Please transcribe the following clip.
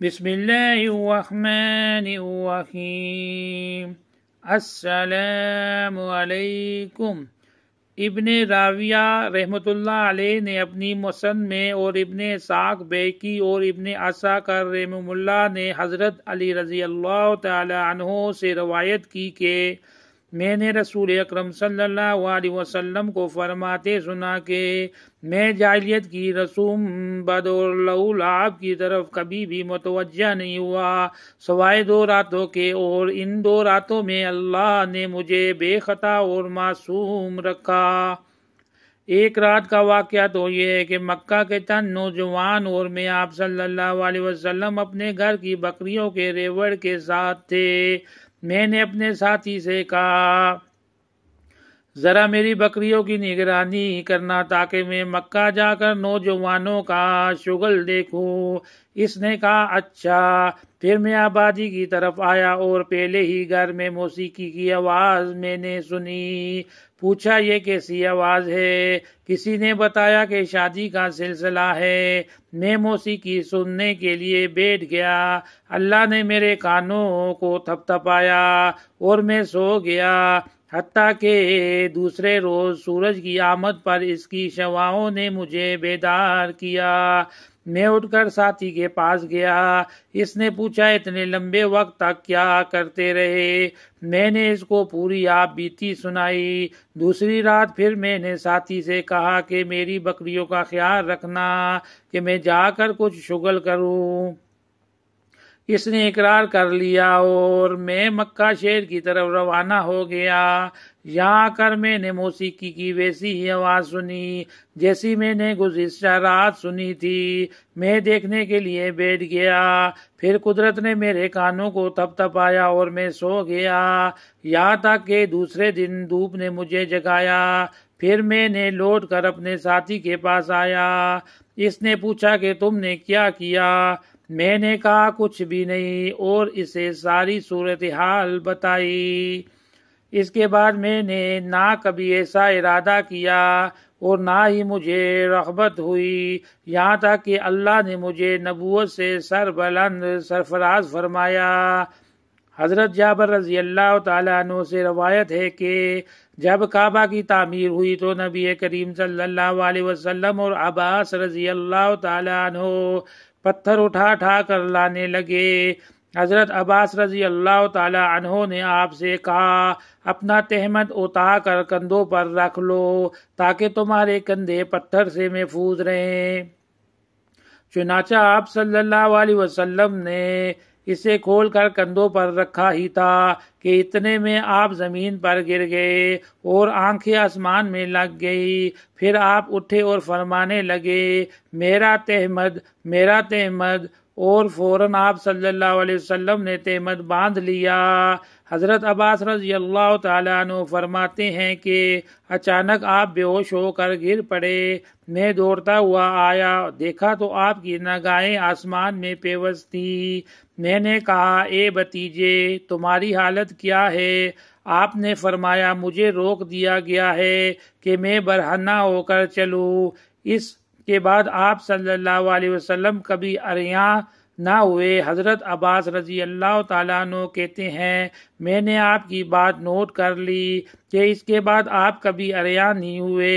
بسم اللہ السلام علیکم ابن راویہ رحمۃ اللہ علیہ نے اپنی مسند میں اور ابن ساق بے کی اور ابن عصا کر رحم اللہ نے حضرت علی رضی اللہ تعالی عنہ سے روایت کی کہ میں نے رسول اکرم صلی اللہ علیہ وسلم کو فرماتے سنا کہ میں جاہلیت کی رسوم بدول آپ کی طرف کبھی بھی متوجہ نہیں ہوا سوائے دو راتوں کے اور ان دو راتوں میں اللہ نے مجھے بے خطا اور معصوم رکھا ایک رات کا واقعہ تو یہ ہے کہ مکہ کے تن نوجوان اور میں آپ صلی اللہ علیہ وسلم اپنے گھر کی بکریوں کے ریوڑ کے ساتھ تھے میں نے اپنے ساتھی سے کہا ذرا میری بکریوں کی نگرانی کرنا تاکہ میں مکہ جا کر نوجوانوں کا شغل دیکھوں اس نے کہا اچھا پھر میں آبادی کی طرف آیا اور پہلے ہی گھر میں موسیقی کی آواز میں نے سنی پوچھا یہ کیسی آواز ہے کسی نے بتایا کہ شادی کا سلسلہ ہے میں موسیقی سننے کے لیے بیٹھ گیا اللہ نے میرے کانوں کو تھپ تھپایا اور میں سو گیا حتیٰ کہ دوسرے روز سورج کی آمد پر اس کی شواؤں نے مجھے بیدار کیا میں اٹھ کر ساتھی کے پاس گیا اس نے پوچھا اتنے لمبے وقت تک کیا کرتے رہے میں نے اس کو پوری آپ بیتی سنائی دوسری رات پھر میں نے ساتھی سے کہا کہ میری بکریوں کا خیال رکھنا کہ میں جا کر کچھ شگل کروں اس نے اقرار کر لیا اور میں مکہ شہر کی طرف روانہ ہو گیا یہاں کر میں نے موسیقی کی ویسی ہی آواز سنی جیسی میں نے گزشتہ رات سنی تھی میں دیکھنے کے لیے بیٹھ گیا پھر قدرت نے میرے کانوں کو تپ تپایا اور میں سو گیا یہاں تک کہ دوسرے دن دھوپ نے مجھے جگایا پھر میں نے لوٹ کر اپنے ساتھی کے پاس آیا اس نے پوچھا کہ تم نے کیا کیا میں نے کہا کچھ بھی نہیں اور اسے ساری صورتحال بتائی اس کے بعد میں نے نہ کبھی ایسا ارادہ کیا اور نہ ہی مجھے رغبت ہوئی یہاں تک کہ اللہ نے مجھے نبوت سے سر بلند سرفراز فرمایا حضرت جابر رضی اللہ تعالیٰ عنہ سے روایت ہے کہ جب کعبہ کی تعمیر ہوئی تو نبی کریم صلی اللہ علیہ وسلم اور عباس رضی اللہ تعالیٰ عنہ پتھر اٹھا اٹھا کر لانے لگے حضرت عباس رضی اللہ تعالی عنہ نے آپ سے کہا اپنا تہمت اتا کر کندھوں پر رکھ لو تاکہ تمہارے کندھے پتھر سے محفوظ رہیں چنانچہ آپ صلی اللہ علیہ وسلم نے اسے کھول کر کندھوں پر رکھا ہی تھا کہ اتنے میں آپ زمین پر گر گئے اور آنکھیں آسمان میں لگ گئی پھر آپ اٹھے اور فرمانے لگے میرا تحمد میرا تحمد اور فوراً آپ صلی اللہ علیہ وسلم نے تحمد باندھ لیا حضرت عباس رضی اللہ تعالیٰ عنہ فرماتے ہیں کہ اچانک آپ بے ہوش ہو کر گر پڑے میں دوڑتا ہوا آیا دیکھا تو آپ کی نگاہیں آسمان میں پیوز تھی میں نے کہا اے بتیجے تمہاری حالت کیا ہے آپ نے فرمایا مجھے روک دیا گیا ہے کہ میں برہنہ ہو کر چلوں اس کے بعد آپ صلی اللہ علیہ وسلم کبھی اریاں نہ ہوئے حضرت عباس رضی اللہ تعالیٰ نو کہتے ہیں میں نے آپ کی بات نوٹ کر لی کہ اس کے بعد آپ کبھی اریاں نہیں ہوئے